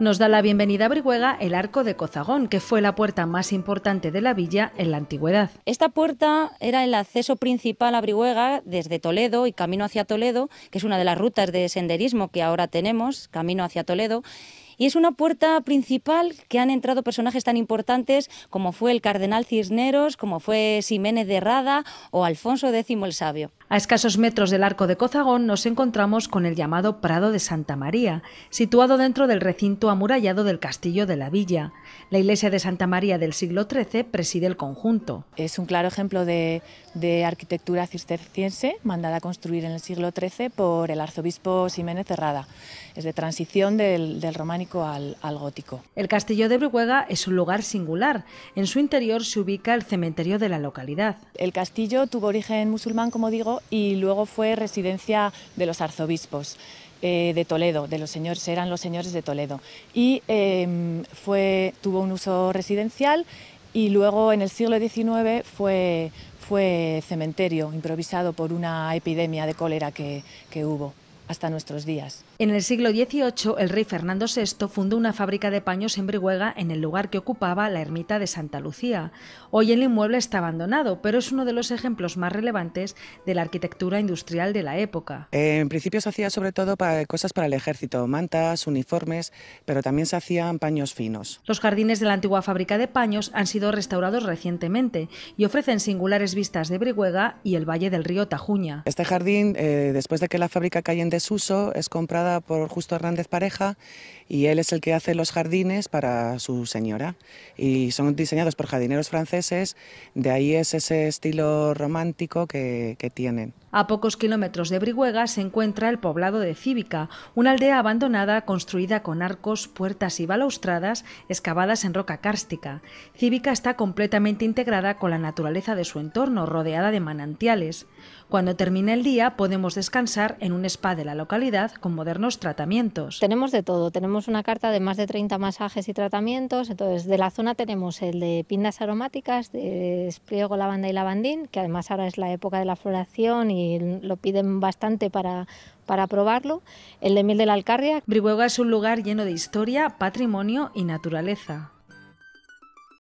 nos da la bienvenida a Brihuega el Arco de Cozagón, que fue la puerta más importante de la villa en la antigüedad. Esta puerta era el acceso principal a Brihuega desde Toledo y camino hacia Toledo, que es una de las rutas de senderismo que ahora tenemos, camino hacia Toledo y es una puerta principal que han entrado personajes tan importantes como fue el cardenal Cisneros, como fue Ximénez de Rada o Alfonso X el Sabio. A escasos metros del arco de Cozagón nos encontramos con el llamado Prado de Santa María, situado dentro del recinto amurallado del castillo de la villa. La iglesia de Santa María del siglo XIII preside el conjunto. Es un claro ejemplo de, arquitectura cisterciense, mandada a construir en el siglo XIII por el arzobispo de Rada. Es de transición del románico al, gótico. El castillo de Brihuega es un lugar singular. En su interior se ubica el cementerio de la localidad. El castillo tuvo origen musulmán, como digo, y luego fue residencia de los arzobispos. Eh, de Toledo, de los señores, eran los señores de Toledo. Y em, tuvo un uso residencial y luego en el siglo XIX fue, cementerio improvisado por una epidemia de cólera que hubo hasta nuestros días. En el siglo XVIII, el rey Fernando VI fundó una fábrica de paños en Brihuega en el lugar que ocupaba la ermita de Santa Lucía. Hoy el inmueble está abandonado, pero es uno de los ejemplos más relevantes de la arquitectura industrial de la época. En principio se hacía sobre todo para cosas para el ejército, mantas, uniformes, pero también se hacían paños finos. Los jardines de la antigua fábrica de paños han sido restaurados recientemente y ofrecen singulares vistas de Brihuega y el valle del río Tajuña. Este jardín, eh, después de que la fábrica cayó en uso es comprada por Justo Hernández Pareja y él es el que hace los jardines para su señora. Y son diseñados por jardineros franceses, de ahí es ese estilo romántico que, tienen. A pocos kilómetros de Brihuega se encuentra el poblado de Cívica, una aldea abandonada construida con arcos, puertas y balaustradas excavadas en roca cárstica. Cívica está completamente integrada con la naturaleza de su entorno, rodeada de manantiales. Cuando termina el día podemos descansar en un spa de localidad con modernos tratamientos. Tenemos de todo, tenemos una carta de más de 30 masajes y tratamientos, entonces de la zona tenemos el de pindas aromáticas, de espliego, lavanda y lavandín, que además ahora es la época de la floración y lo piden bastante para, para probarlo, el de miel de la alcarria. Brihuega es un lugar lleno de historia, patrimonio y naturaleza.